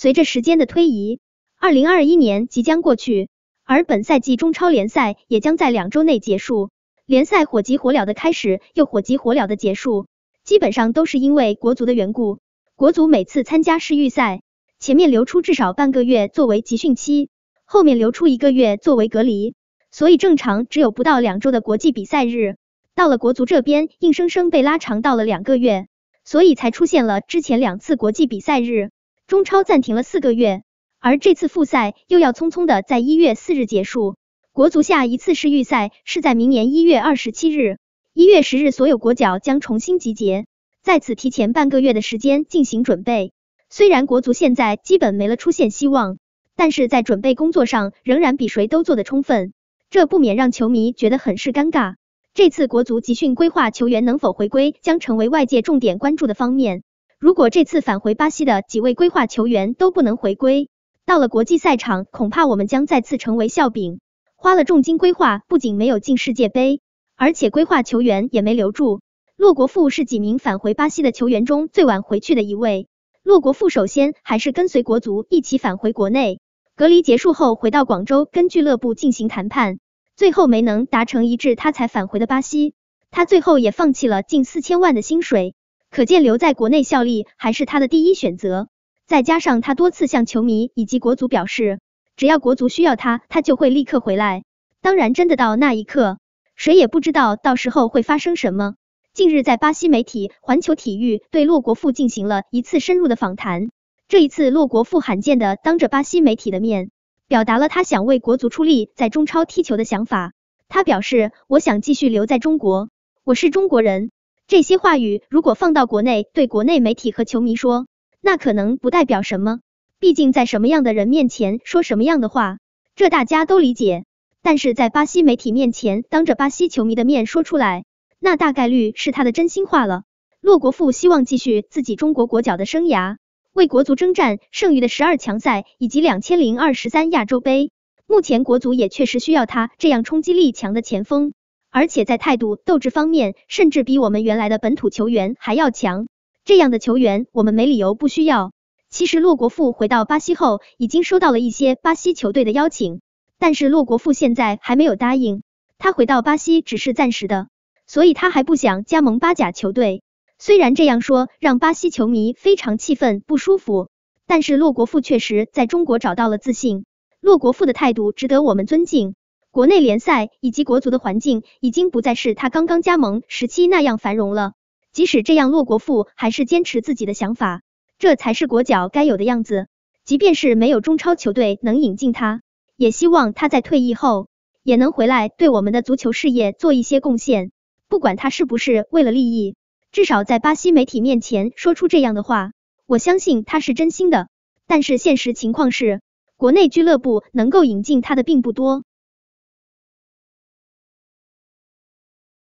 随着时间的推移，二零二一年即将过去，而本赛季中超联赛也将在两周内结束。联赛火急火燎的开始，又火急火燎的结束，基本上都是因为国足的缘故。国足每次参加世预赛，前面留出至少半个月作为集训期，后面留出一个月作为隔离，所以正常只有不到两周的国际比赛日，到了国足这边硬生生被拉长到了两个月，所以才出现了之前两次国际比赛日。中超暂停了四个月，而这次复赛又要匆匆的在一月四日结束。国足下一次世预赛是在明年一月二十七日，一月十日所有国脚将重新集结，在此提前半个月的时间进行准备。虽然国足现在基本没了出线希望，但是在准备工作上仍然比谁都做得充分，这不免让球迷觉得很是尴尬。这次国足集训规划，球员能否回归将成为外界重点关注的方面。如果这次返回巴西的几位规划球员都不能回归，到了国际赛场，恐怕我们将再次成为笑柄。花了重金规划，不仅没有进世界杯，而且规划球员也没留住。洛国富是几名返回巴西的球员中最晚回去的一位。洛国富首先还是跟随国足一起返回国内，隔离结束后回到广州跟俱乐部进行谈判，最后没能达成一致，他才返回的巴西。他最后也放弃了近四千万的薪水。可见留在国内效力还是他的第一选择，再加上他多次向球迷以及国足表示，只要国足需要他，他就会立刻回来。当然，真的到那一刻，谁也不知道到时候会发生什么。近日，在巴西媒体《环球体育》对洛国富进行了一次深入的访谈，这一次洛国富罕见的当着巴西媒体的面，表达了他想为国足出力，在中超踢球的想法。他表示：“我想继续留在中国，我是中国人。”这些话语如果放到国内对国内媒体和球迷说，那可能不代表什么。毕竟在什么样的人面前说什么样的话，这大家都理解。但是在巴西媒体面前，当着巴西球迷的面说出来，那大概率是他的真心话了。洛国富希望继续自己中国国脚的生涯，为国足征战剩余的十二强赛以及两千零二十三亚洲杯。目前国足也确实需要他这样冲击力强的前锋。而且在态度、斗志方面，甚至比我们原来的本土球员还要强。这样的球员，我们没理由不需要。其实，洛国富回到巴西后，已经收到了一些巴西球队的邀请，但是洛国富现在还没有答应。他回到巴西只是暂时的，所以他还不想加盟巴甲球队。虽然这样说让巴西球迷非常气愤、不舒服，但是洛国富确实在中国找到了自信。洛国富的态度值得我们尊敬。国内联赛以及国足的环境已经不再是他刚刚加盟时期那样繁荣了。即使这样，洛国富还是坚持自己的想法，这才是国脚该有的样子。即便是没有中超球队能引进他，也希望他在退役后也能回来对我们的足球事业做一些贡献。不管他是不是为了利益，至少在巴西媒体面前说出这样的话，我相信他是真心的。但是现实情况是，国内俱乐部能够引进他的并不多。